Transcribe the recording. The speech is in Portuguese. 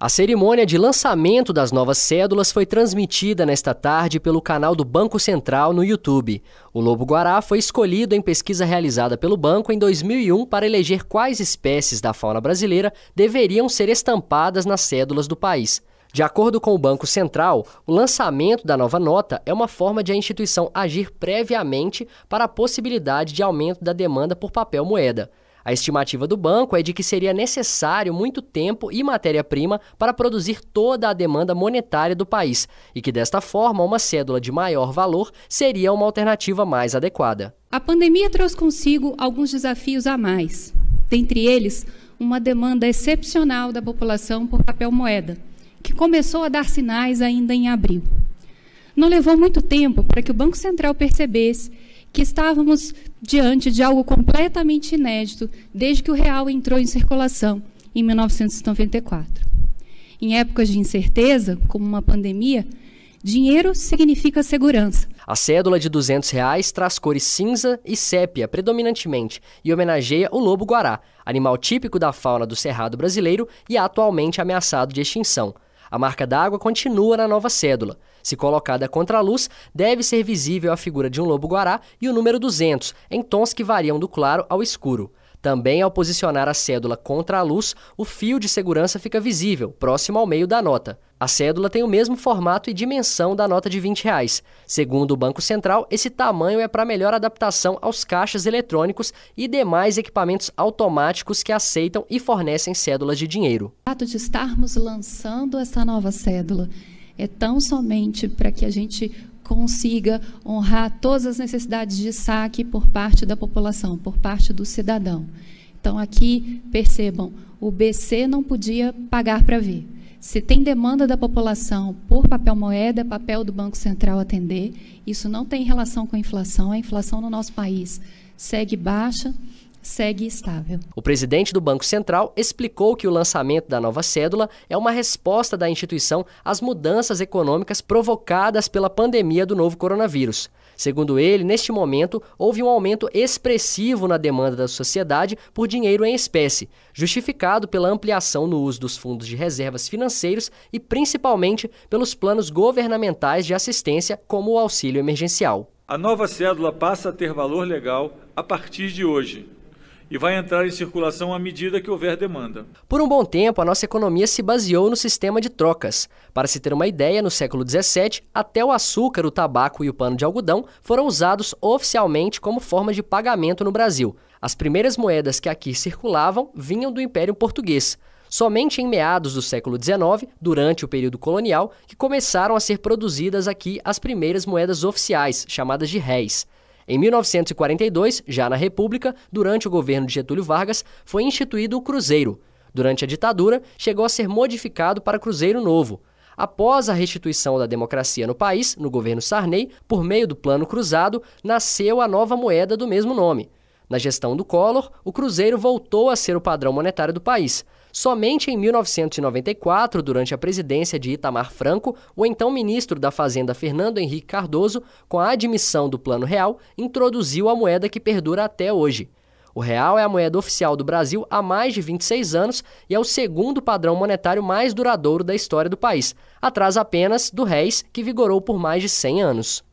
A cerimônia de lançamento das novas cédulas foi transmitida nesta tarde pelo canal do Banco Central no YouTube. O lobo guará foi escolhido em pesquisa realizada pelo banco em 2001 para eleger quais espécies da fauna brasileira deveriam ser estampadas nas cédulas do país. De acordo com o Banco Central, o lançamento da nova nota é uma forma de a instituição agir previamente para a possibilidade de aumento da demanda por papel moeda. A estimativa do banco é de que seria necessário muito tempo e matéria-prima para produzir toda a demanda monetária do país e que, desta forma, uma cédula de maior valor seria uma alternativa mais adequada. A pandemia trouxe consigo alguns desafios a mais, dentre eles, uma demanda excepcional da população por papel moeda, que começou a dar sinais ainda em abril. Não levou muito tempo para que o Banco Central percebesse que estávamos diante de algo completamente inédito desde que o real entrou em circulação em 1994. Em épocas de incerteza, como uma pandemia, dinheiro significa segurança. A cédula de 200 reais traz cores cinza e sépia predominantemente e homenageia o lobo-guará, animal típico da fauna do cerrado brasileiro e atualmente ameaçado de extinção. A marca d'água continua na nova cédula. Se colocada contra a luz, deve ser visível a figura de um lobo-guará e o número 200, em tons que variam do claro ao escuro. Também, ao posicionar a cédula contra a luz, o fio de segurança fica visível, próximo ao meio da nota. A cédula tem o mesmo formato e dimensão da nota de 20 reais. Segundo o Banco Central, esse tamanho é para melhor adaptação aos caixas eletrônicos e demais equipamentos automáticos que aceitam e fornecem cédulas de dinheiro. O fato de estarmos lançando essa nova cédula é tão somente para que a gente consiga honrar todas as necessidades de saque por parte da população, por parte do cidadão. Então, aqui, percebam, o BC não podia pagar para ver. Se tem demanda da população por papel moeda, é papel do Banco Central atender. Isso não tem relação com a inflação. A inflação no nosso país segue baixa segue estável. O presidente do Banco Central explicou que o lançamento da nova cédula é uma resposta da instituição às mudanças econômicas provocadas pela pandemia do novo coronavírus. Segundo ele, neste momento houve um aumento expressivo na demanda da sociedade por dinheiro em espécie, justificado pela ampliação no uso dos fundos de reservas financeiros e principalmente pelos planos governamentais de assistência, como o auxílio emergencial. A nova cédula passa a ter valor legal a partir de hoje e vai entrar em circulação à medida que houver demanda. Por um bom tempo, a nossa economia se baseou no sistema de trocas. Para se ter uma ideia, no século XVII, até o açúcar, o tabaco e o pano de algodão foram usados oficialmente como forma de pagamento no Brasil. As primeiras moedas que aqui circulavam vinham do Império Português. Somente em meados do século XIX, durante o período colonial, que começaram a ser produzidas aqui as primeiras moedas oficiais, chamadas de réis. Em 1942, já na República, durante o governo de Getúlio Vargas, foi instituído o Cruzeiro. Durante a ditadura, chegou a ser modificado para Cruzeiro Novo. Após a restituição da democracia no país, no governo Sarney, por meio do Plano Cruzado, nasceu a nova moeda do mesmo nome. Na gestão do Collor, o Cruzeiro voltou a ser o padrão monetário do país. Somente em 1994, durante a presidência de Itamar Franco, o então ministro da Fazenda Fernando Henrique Cardoso, com a admissão do Plano Real, introduziu a moeda que perdura até hoje. O real é a moeda oficial do Brasil há mais de 26 anos e é o segundo padrão monetário mais duradouro da história do país, atrás apenas do réis, que vigorou por mais de 100 anos.